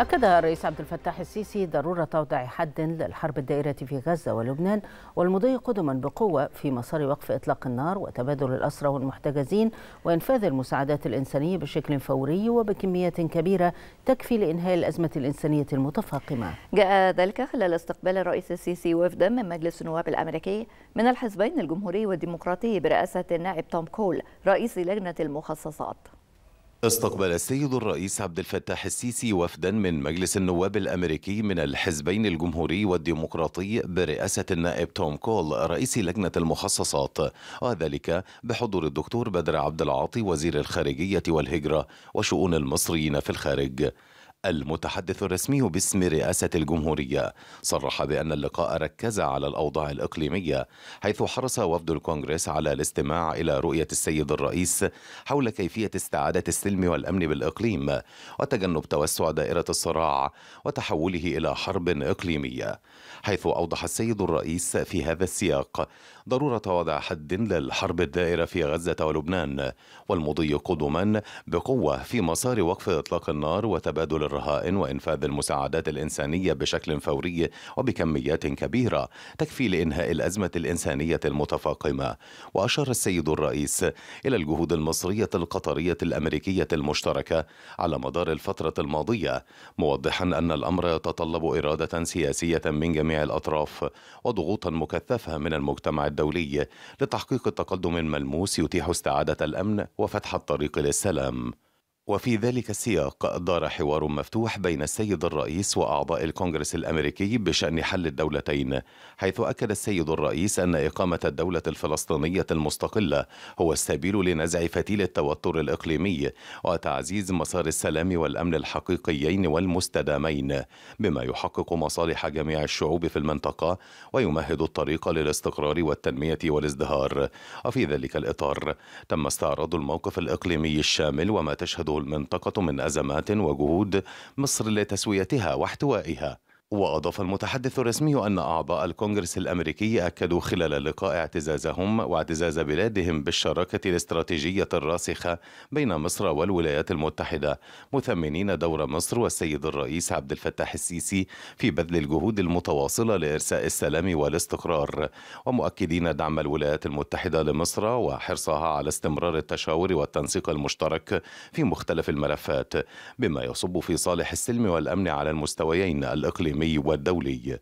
أكد الرئيس عبد الفتاح السيسي ضرورة وضع حد للحرب الدائرة في غزة ولبنان والمضي قدما بقوة في مسار وقف إطلاق النار وتبادل الأسرى والمحتجزين وإنفاذ المساعدات الإنسانية بشكل فوري وبكميات كبيرة تكفي لإنهاء الأزمة الإنسانية المتفاقمة. جاء ذلك خلال استقبال الرئيس السيسي وفدا من مجلس النواب الأمريكي من الحزبين الجمهوري والديمقراطي برئاسة النائب توم كول رئيس لجنة المخصصات. استقبل السيد الرئيس عبد الفتاح السيسي وفدا من مجلس النواب الامريكي من الحزبين الجمهوري والديمقراطي برئاسه النائب توم كول رئيس لجنه المخصصات وذلك بحضور الدكتور بدر عبد العاطي وزير الخارجيه والهجره وشؤون المصريين في الخارج المتحدث الرسمي باسم رئاسة الجمهورية صرح بأن اللقاء ركز على الأوضاع الإقليمية حيث حرص وفد الكونغرس على الاستماع إلى رؤية السيد الرئيس حول كيفية استعادة السلم والأمن بالإقليم وتجنب توسع دائرة الصراع وتحوله إلى حرب إقليمية حيث أوضح السيد الرئيس في هذا السياق ضرورة وضع حد للحرب الدائرة في غزة ولبنان والمضي قدما بقوة في مسار وقف إطلاق النار وتبادل الرئيس الرهائن وإنفاذ المساعدات الإنسانية بشكل فوري وبكميات كبيرة تكفي لإنهاء الأزمة الإنسانية المتفاقمة وأشار السيد الرئيس إلى الجهود المصرية القطرية الأمريكية المشتركة على مدار الفترة الماضية موضحا أن الأمر يتطلب إرادة سياسية من جميع الأطراف وضغوطا مكثفة من المجتمع الدولي لتحقيق التقدم الملموس يتيح استعادة الأمن وفتح الطريق للسلام وفي ذلك السياق دار حوار مفتوح بين السيد الرئيس وأعضاء الكونغرس الأمريكي بشأن حل الدولتين حيث أكد السيد الرئيس أن إقامة الدولة الفلسطينية المستقلة هو السبيل لنزع فتيل التوتر الإقليمي وتعزيز مسار السلام والأمن الحقيقيين والمستدامين بما يحقق مصالح جميع الشعوب في المنطقة ويمهد الطريق للاستقرار والتنمية والازدهار وفي ذلك الإطار تم استعراض الموقف الإقليمي الشامل وما تشهده المنطقة من أزمات وجهود مصر لتسويتها واحتوائها وأضاف المتحدث الرسمي أن أعضاء الكونغرس الأمريكي أكدوا خلال اللقاء اعتزازهم واعتزاز بلادهم بالشراكة الاستراتيجية الراسخة بين مصر والولايات المتحدة مثمنين دور مصر والسيد الرئيس عبد الفتاح السيسي في بذل الجهود المتواصلة لإرساء السلام والاستقرار ومؤكدين دعم الولايات المتحدة لمصر وحرصها على استمرار التشاور والتنسيق المشترك في مختلف الملفات بما يصب في صالح السلم والأمن على المستويين الإقليمي والدولي